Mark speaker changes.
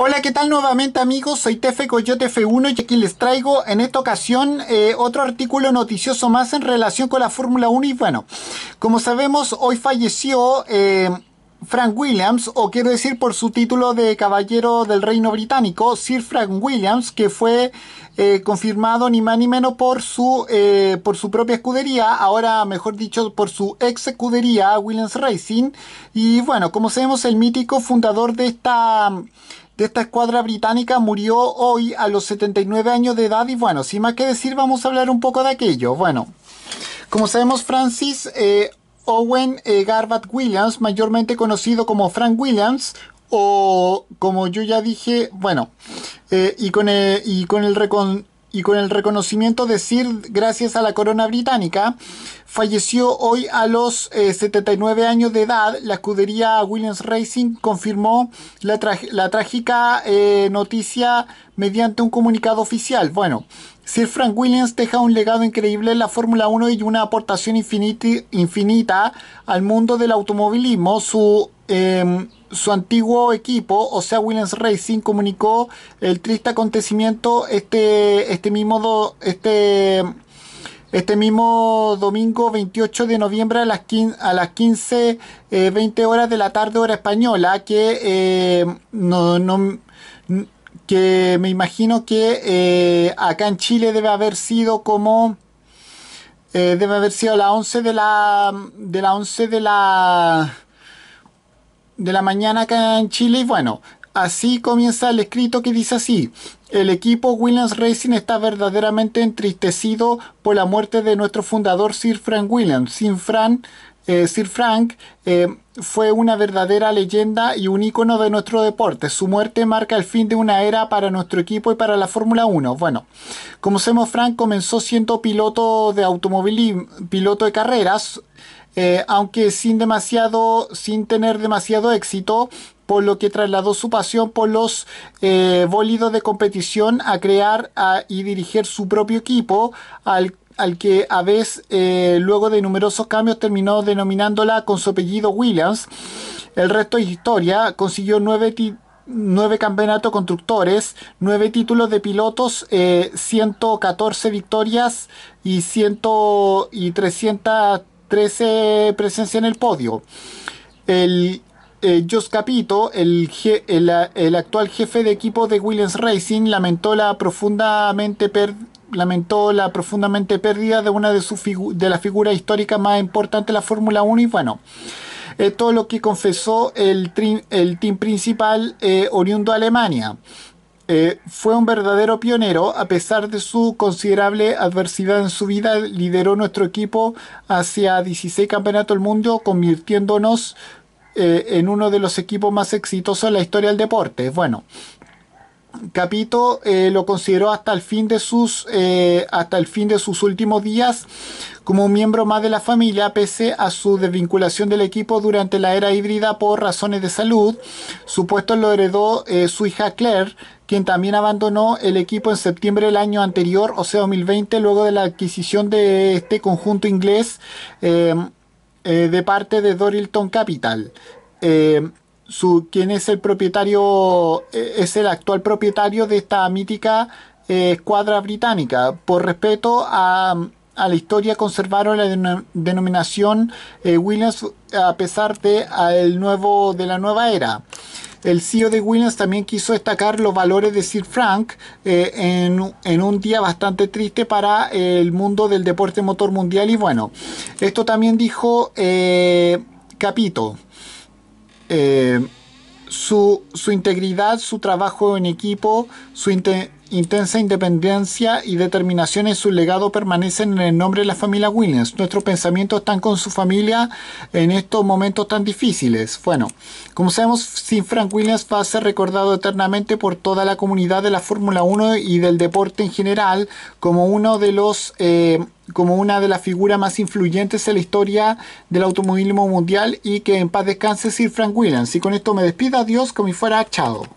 Speaker 1: Hola, ¿qué tal nuevamente amigos? Soy Tefe Coyote F1 y aquí les traigo en esta ocasión eh, otro artículo noticioso más en relación con la Fórmula 1 y bueno, como sabemos hoy falleció... Eh, Frank Williams, o quiero decir por su título de Caballero del Reino Británico, Sir Frank Williams, que fue eh, confirmado ni más ni menos por su, por su propia escudería, ahora mejor dicho por su ex escudería, Williams Racing. Y bueno, como sabemos, el mítico fundador de esta de esta escuadra británica murió hoy a los 79 años de edad y bueno, sin más que decir vamos a hablar un poco de aquello. Bueno, como sabemos Francis eh, Owen eh, Garbat Williams, mayormente conocido como Frank Williams, o como yo ya dije, bueno, eh, y, con, y con el recon y con el reconocimiento de Sir gracias a la corona británica, falleció hoy a los 79 eh, años de edad. La escudería Williams Racing confirmó la, trágica eh, noticia mediante un comunicado oficial. Bueno, Sir Frank Williams deja un legado increíble en la Fórmula 1 y una aportación infinita al mundo del automovilismo. Su Em, su antiguo equipo, o sea, Williams Racing, comunicó el triste acontecimiento este, este, mismo, este, este mismo domingo 28 de noviembre a las, 15, las 20 eh, horas de la tarde hora española, que eh, que me imagino que eh, acá en Chile debe haber sido como... debe haber sido la 11 de la... de las 11 de la de la mañana acá en Chile. Y bueno, así comienza el escrito que dice así. El equipo Williams Racing está verdaderamente entristecido por la muerte de nuestro fundador Sir Frank Williams. Eh, Sir Frank, Sir eh, Frank fue una verdadera leyenda y un ícono de nuestro deporte. Su muerte marca el fin de una era para nuestro equipo y para la Fórmula 1. Bueno, como sabemos, Frank comenzó siendo piloto de automovilismo, piloto de carreras. Eh, aunque sin demasiado, sin tener demasiado éxito, por lo que trasladó su pasión por los eh, bólidos de competición a crear y dirigir su propio equipo, al, que a vez, eh, luego de numerosos cambios, terminó denominándola con su apellido Williams. El resto es historia, consiguió nueve nueve campeonatos constructores, nueve títulos de pilotos, 114 eh, victorias y, ciento... y 300 13 presencia en el podio. El eh, Jos Capito, el, el, actual jefe de equipo de Williams Racing, lamentó la profundamente lamentó la profundamente pérdida de una de sus de las figuras históricas más importantes de la Fórmula 1 y bueno, eh, todo lo que confesó el, el team principal eh, oriundo a Alemania. Eh, fue un verdadero pionero, a pesar de su considerable adversidad en su vida, lideró nuestro equipo hacia 16 campeonatos del mundo, convirtiéndonos eh, en uno de los equipos más exitosos en la historia del deporte. Bueno, Capito eh, lo consideró hasta el fin de sus eh, hasta el fin de sus últimos días como un miembro más de la familia pese a su desvinculación del equipo durante la era híbrida por razones de salud. Su puesto lo heredó eh, su hija Claire, quien también abandonó el equipo en septiembre del año anterior, o sea 2020, luego de la adquisición de este conjunto inglés de parte de Dorilton Capital su, quien es el propietario, eh, es el actual propietario de esta mítica eh, escuadra británica. Por respeto a, la historia conservaron la denominación eh, Williams a pesar de, nuevo, de la nueva era. El CEO de Williams también quiso destacar los valores de Sir Frank en, en, un día bastante triste para el mundo del deporte motor mundial y bueno, esto también dijo Capito. Eh, su, su, integridad, su trabajo en equipo, su, intensa independencia y determinación en su legado permanecen en el nombre de la familia Williams. Nuestros pensamientos están con su familia en estos momentos tan difíciles. Bueno, como sabemos, Sin Frank Williams va a ser recordado eternamente por toda la comunidad de la Fórmula 1 y del deporte en general como uno de los eh, como una de las figuras más influyentes en la historia del automovilismo mundial y que en paz descanse Sir Frank Williams. Y con esto me despido, adiós, como si fuera, chao.